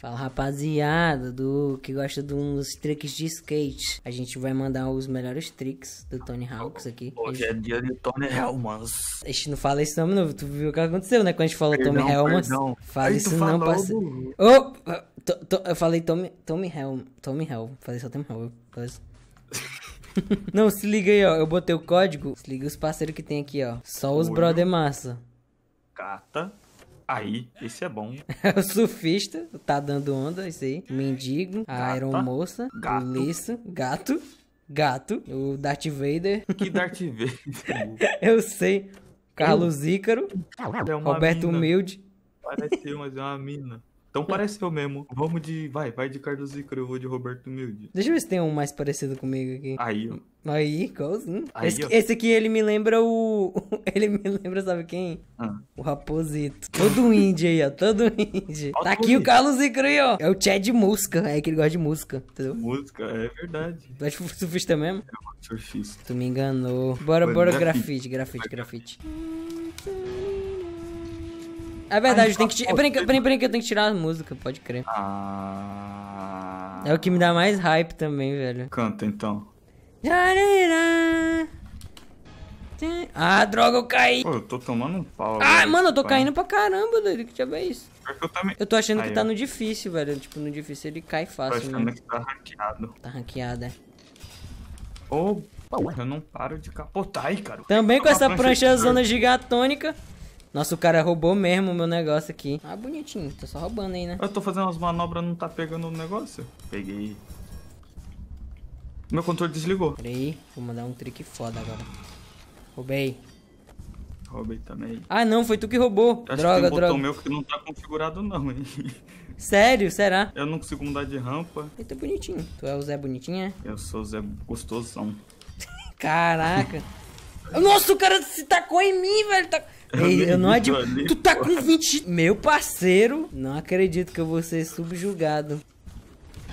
Fala, rapaziada, do que gosta de uns tricks de skate. A gente vai mandar os melhores tricks do Tony Hawks aqui. Hoje é dia de Tony Helmans. A gente não fala isso nome novo. Tu viu o que aconteceu, né? Quando a gente falou perdão, Tommy Helmans. Fala isso não, parceiro. Do... Oh, to, to, eu falei Tommy, Tommy Helm. Tommy Helm. Falei só Tommy Helm. não, se liga aí, ó. Eu botei o código. Se liga os parceiros que tem aqui, ó. Só os Olho. brother massa. Cata. Aí, esse é bom. o surfista, tá dando onda, isso aí. Mendigo, Gata, a aeromoça, gato. polícia, gato, gato, o Darth Vader. Que Darth Vader? Eu sei. Carlos Ícaro, é Roberto mina. Humilde. Parece, mas é uma mina. Então pareceu mesmo. Vamos de. Vai, vai de Carlos Zicro, eu vou de Roberto Humilde. Deixa eu ver se tem um mais parecido comigo aqui. Aí, ó. Aí, igualzinho. Hum. Aí, esse, ó. esse aqui ele me lembra o. Ele me lembra, sabe quem? Ah. O Raposito. Todo índio aí, ó. Todo índio. Tá aqui o Carlos Zicro aí, ó. É o Chad de música. É que ele gosta de música, entendeu? Música, é verdade. Tu é surfista mesmo? É, surfista. Tu me enganou. Bora, bora, grafite, grafite, grafite. grafite. É verdade, tem que tirar. Peraí, peraí, peraí, que eu tenho que tirar a música, pode crer. Ah... É o que me dá mais hype também, velho. Canta então. Ah, droga, eu caí. Pô, eu tô tomando um pau. Ah, velho, mano, eu tô pai. caindo pra caramba, doido. Que diabo é isso? Eu, também... eu tô achando Aí, que tá ó. no difícil, velho. Tipo, no difícil ele cai fácil. Né? Tô achando que tá ranqueado. Tá ranqueado, é. Ô, oh, eu não paro de capotar tá aí, cara. Também com essa prancha zona gigatônica. Nossa, o cara roubou mesmo o meu negócio aqui. Ah, bonitinho. Tô só roubando aí, né? Eu tô fazendo umas manobras, não tá pegando o negócio. Peguei. Meu controle desligou. Peraí, vou mandar um trick foda agora. Roubei. Roubei também. Ah, não, foi tu que roubou. Acho droga, que tem um meu que não tá configurado não, hein? Sério? Será? Eu não consigo mudar de rampa. tá bonitinho. Tu é o Zé Bonitinho, é? Eu sou o Zé Gostosão. Caraca. Nossa, o cara se tacou em mim, velho. Tá... Ei, eu não admito. Tu tá com 20. Meu parceiro, não acredito que eu vou ser subjugado.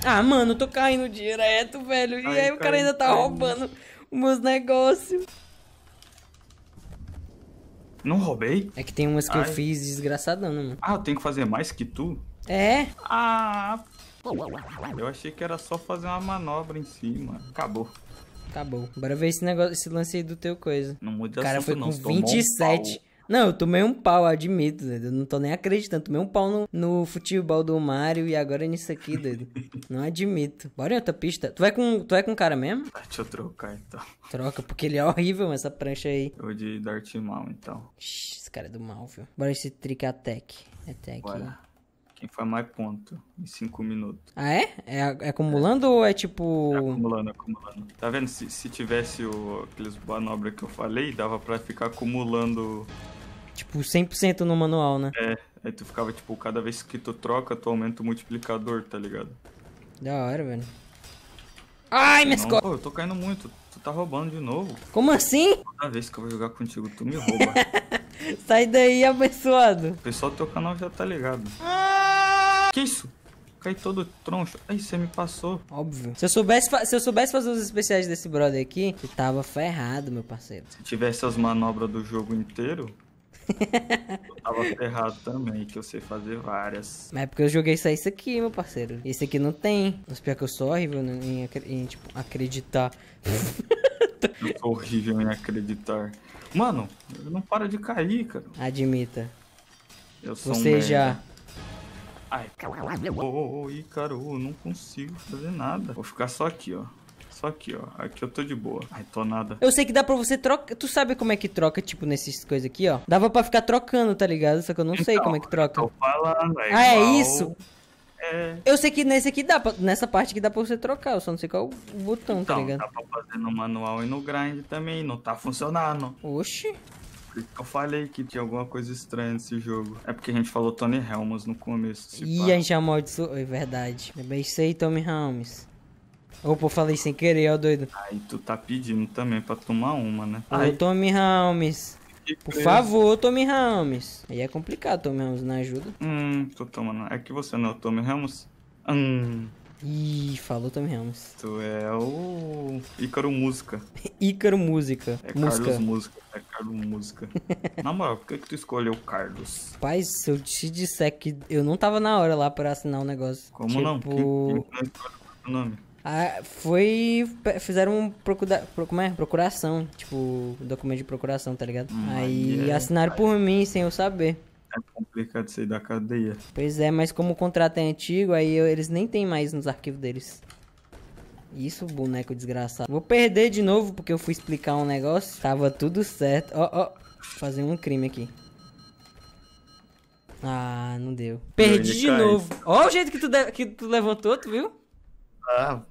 Ah, mano, eu tô caindo direto, velho. E aí o cara ainda tá roubando os meus negócios. Não roubei? É que tem umas que Ai. eu fiz desgraçadão, mano? Ah, eu tenho que fazer mais que tu? É? Ah, eu achei que era só fazer uma manobra em cima. Acabou. Acabou. Tá Bora ver esse negócio, esse lance aí do teu coisa. Não muda assim, cara foi não, com 27. Um não, eu tomei um pau, admito, doido. Eu não tô nem acreditando. Tomei um pau no, no futebol do Mario e agora é nisso aqui, doido. não admito. Bora em outra pista. Tu vai é com, tu vai é com o cara mesmo? deixa eu trocar então. Troca, porque ele é horrível essa prancha aí. Eu de Darth mal então. Esse cara é do mal, viu? Bora esse attack. É tech. Bora. Quem faz mais ponto em 5 minutos. Ah, é? É, é acumulando é. ou é tipo. É acumulando, acumulando. Tá vendo? Se, se tivesse o, aqueles manobras que eu falei, dava pra ficar acumulando. Tipo, 100% no manual, né? É, aí tu ficava, tipo, cada vez que tu troca, tu aumenta o multiplicador, tá ligado? Da hora, velho. Ai, minha escola! Pô, eu tô caindo muito. Tu tá roubando de novo. Como assim? Toda vez que eu vou jogar contigo, tu me rouba. Sai daí, abençoado. O pessoal do teu canal já tá ligado. Ah! Que isso? Cai todo troncho. Aí você me passou. Óbvio. Se eu, soubesse, se eu soubesse fazer os especiais desse brother aqui, tu tava ferrado, meu parceiro. Se tivesse as manobras do jogo inteiro, eu tava ferrado também, que eu sei fazer várias. Mas é porque eu joguei só isso aqui, meu parceiro. Esse aqui não tem. Mas pior é que eu sou horrível em, em tipo, acreditar. eu sou horrível em acreditar. Mano, eu não para de cair, cara. Admita. Eu sou Você um já... Ai, ô, oh, eu não consigo fazer nada. Vou ficar só aqui, ó. Só aqui, ó. Aqui eu tô de boa. Ai, tô nada. Eu sei que dá pra você trocar. Tu sabe como é que troca, tipo, nessas coisas aqui, ó. Dava pra ficar trocando, tá ligado? Só que eu não então, sei como é que então, troca. Tô falando, é ah, é isso? É... Eu sei que nesse aqui dá pra... Nessa parte aqui dá pra você trocar, eu só não sei qual é o botão, tá então, tá ligado? Dá pra fazer no manual e no grind também, não tá funcionando. Oxi. Eu falei que tinha alguma coisa estranha nesse jogo. É porque a gente falou Tony Helms no começo. E a gente amaldiçoou. É verdade. Eu bem sei, Tommy Helms. Opa, eu falei sem querer, ó doido. Aí tu tá pedindo também pra tomar uma, né? Ô, Ai. Tommy Helms. Por favor, Tommy Ramos. Aí é complicado, Tommy Ramos, não ajuda. Hum, tô tomando. É que você não é o Tommy Ramos? Hum. Ih, falou também Ramos. Tu é o Ícaro Música. Ícaro Música. É Música. Carlos Música. É Carlos Música. É na moral, por que, que tu escolheu Carlos? Pai, se eu te disser que eu não tava na hora lá pra assinar o um negócio. Como tipo... não? Quem, não o nome? Ah, foi. Fizeram um procura, como é? procuração. Tipo, documento de procuração, tá ligado? Hum, aí yeah. É. assinaram por mim sem eu saber. É complicado sair da cadeia. Pois é, mas como o contrato é antigo, aí eu, eles nem tem mais nos arquivos deles. Isso, boneco desgraçado. Vou perder de novo porque eu fui explicar um negócio. Tava tudo certo. Ó, oh, ó. Oh, fazer um crime aqui. Ah, não deu. Perdi de novo. Ó o jeito que tu, que tu levantou, tu viu? Ah,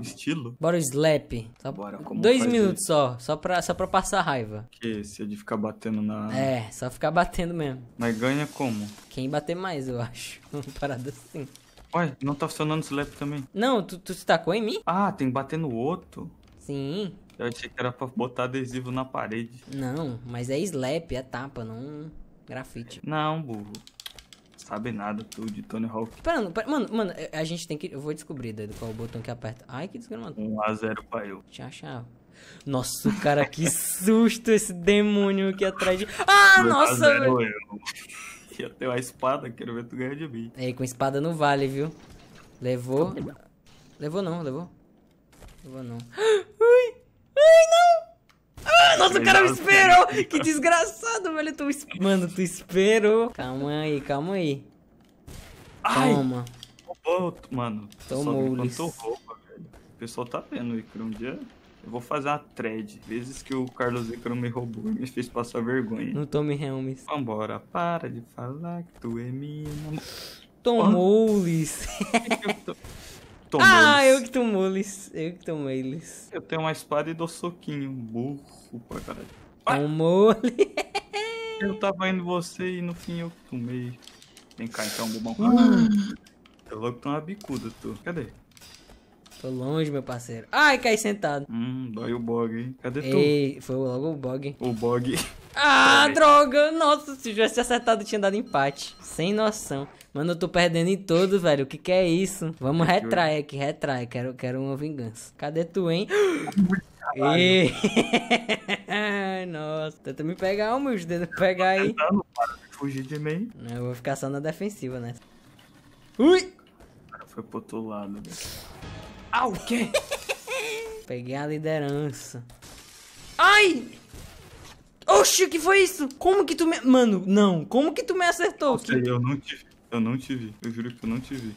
Estilo? Bora o slap. Só Bora, como dois minutos só, só pra, só pra passar raiva. Que se é de ficar batendo na. É, só ficar batendo mesmo. Mas ganha como? Quem bater mais, eu acho. Uma parada assim. Ué, não tá funcionando o slap também. Não, tu, tu se tacou em mim? Ah, tem que bater no outro. Sim. Eu achei que era pra botar adesivo na parede. Não, mas é slap, é tapa, não grafite. Não, burro sabe nada tu de Tony Hawk. Pera, pera, mano, mano, é, a gente tem que. Eu vou descobrir, Dedo, qual o botão que aperta. Ai, que desgrama. 1x0 pra eu. Tchau, tchau. Nossa, cara, que susto esse demônio aqui atrás de. Ah, nossa! Zero, eu. Ia ter uma espada, quero ver tu ganhar de mim. Ei, com espada não vale, viu? Levou. Levou não, levou? Levou não. Nossa, o cara me esperou! Que desgraçado, velho. Tu, mano, tu esperou. Calma aí, calma aí. Ai. mano, Tomou só roupa, velho. O pessoal tá vendo, Icaro. Um dia eu vou fazer uma thread. Vezes que o Carlos Icaro me roubou e me fez passar vergonha. Não tome Helmes. Vambora, para de falar que tu é minha. Tomou-lhes. Tomou ah, eu que tomou-lhes. Eu que tomei-lhes. Eu tenho uma espada e dou soquinho. Burro. Desculpa, cara. Ah! Um mole. Eu tava indo você e no fim eu tomei. Vem cá então, bobão. Uh. Hum. Eu logo tô uma bicuda, tu. Cadê? Tô longe, meu parceiro. Ai, caí sentado. Hum, dói o bog, hein? Cadê tu? Ei, foi logo o bog. O bog. Ah, é. droga! Nossa, se tivesse acertado, tinha dado empate. Sem noção. Mano, eu tô perdendo em todos, velho. O que que é isso? Vamos é retrai aqui, retrai. Quero, quero uma vingança. Cadê tu, hein? trabalho. E... Nossa, tenta me pegar, meu, dedos pegar aí. Tentando, para de fugir de mim. Eu vou ficar só na defensiva né? Ui! Foi pro outro lado. Ah, o quê? Peguei a liderança. Ai! Oxi, o que foi isso? Como que tu me... Mano, não. Como que tu me acertou? Nossa, que... Eu não te vi. Eu não te vi. Eu juro que eu não te vi.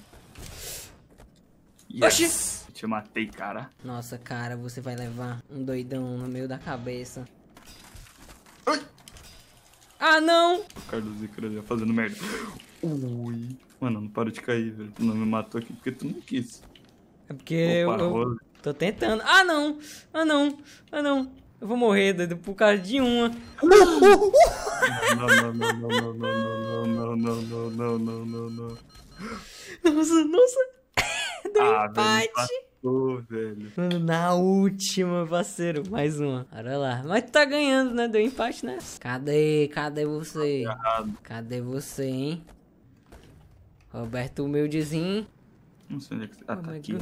Yes. Oxi! Te matei, cara. Nossa, cara, você vai levar um doidão no meio da cabeça. Ai! Ah, não! O Carlos Zicra fazendo merda. Ui. Mano, não para de cair, velho. Tu não me matou aqui porque tu não quis. É porque Opa, eu, eu tô tentando. Ah, não! Ah, não! Ah, não! Eu vou morrer doido, por causa de uma. Não, não, não, não, não, não, não, não, não, não, não, não, não. Nossa, nossa! não ah, empate! não velho. na última, parceiro. Mais uma. Olha lá. Mas tá ganhando, né? Deu empate, né? Cadê? Cadê você? Cadê você, hein? Roberto humildezinho. Não sei onde é que você... Ah, tá é aqui.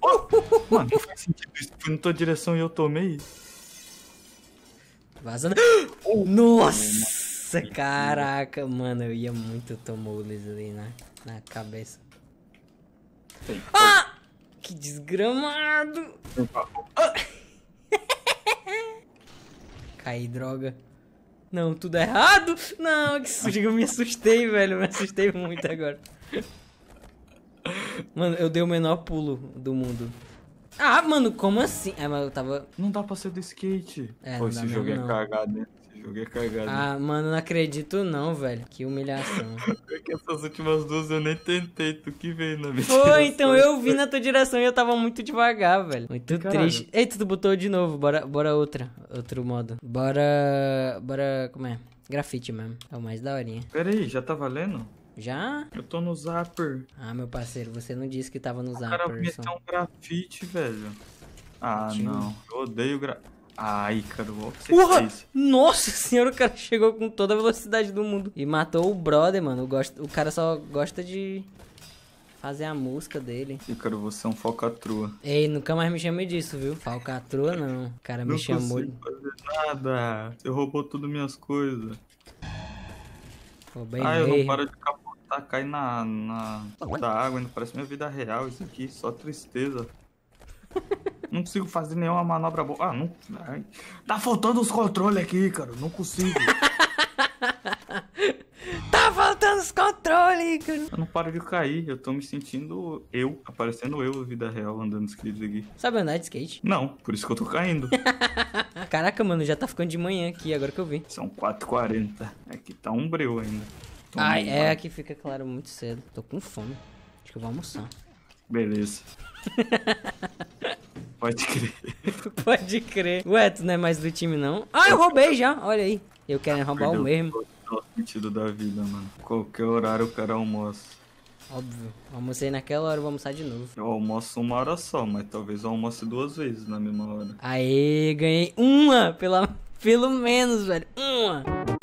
Oh! Mano, não faz sentido isso. Fui na tua direção e eu tomei. Vazando. Oh, Nossa, mano. caraca. Mano, eu ia muito tomou ali na, na cabeça. Ah! que desgramado! Caí, droga. Não, tudo é errado! Não, que susto, eu me assustei, velho. Me assustei muito agora. Mano, eu dei o menor pulo do mundo. Ah, mano, como assim? É, mas eu tava. Não dá pra ser do skate. É, Pô, esse jogo é cagado, né? Ah, mano, não acredito não, velho. Que humilhação. É que essas últimas duas eu nem tentei, tu que veio na minha Foi, então eu vi na tua direção e eu tava muito devagar, velho. Muito Caralho. triste. Eita, tu botou de novo, bora, bora outra, outro modo. Bora, bora, como é? Grafite mesmo, é o mais daorinha. Pera aí, já tá valendo? Já? Eu tô no Zapper. Ah, meu parceiro, você não disse que tava no Zapper. O cara meteu um grafite, velho. Ah, Tio. não. Eu odeio grafite. Ai, cara, o que Porra! É Nossa senhora, o cara chegou com toda a velocidade do mundo. E matou o brother, mano. O, gosta, o cara só gosta de fazer a música dele. E, cara, você é um falcatrua. Ei, nunca mais me chame disso, viu? Falcatrua não. O cara me não chamou. Não fazer nada. Você roubou tudo minhas coisas. Pô, bem Ai, ah, eu não paro de capotar, cai na, na da água, não parece minha vida real. Isso aqui, é só tristeza. Não consigo fazer nenhuma manobra boa. Ah, não. Ai. Tá faltando os controles aqui, cara. Não consigo. tá faltando os controles, cara. Eu não paro de cair. Eu tô me sentindo eu, aparecendo eu vida real andando skate aqui. Sabe andar de skate? Não, por isso que eu tô caindo. Caraca, mano, já tá ficando de manhã aqui, agora que eu vi. São 4h40. Aqui é tá um breu ainda. Tô Ai, ah, é, aqui fica claro muito cedo. Tô com fome. Acho que eu vou almoçar. Beleza. Pode crer. Pode crer. Ué, tu não é mais do time, não? Ah, eu roubei já. Olha aí. Eu quero roubar o mesmo. o sentido da vida, mano. Qualquer horário o cara almoça. Óbvio. Almocei naquela hora, vou almoçar de novo. Eu almoço uma hora só, mas talvez eu almoce duas vezes na mesma hora. Aê, ganhei uma! Pela... Pelo menos, velho. Uma!